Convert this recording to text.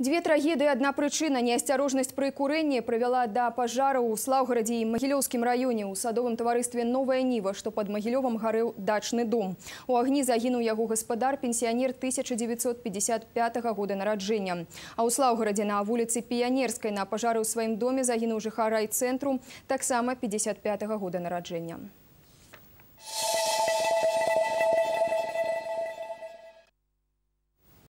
Две трагедии, одна причина – неосторожность при курении привела до пожара у Славгороде и Могилевском районе. У садовом товаристве «Новая Нива», что под Могилевом горел дачный дом. У огни загинул его господар, пенсионер 1955 года народжения. А у Славгороде на улице Пионерской на пожары у своем доме загинул жихарай центру, так само 1955 года народжения.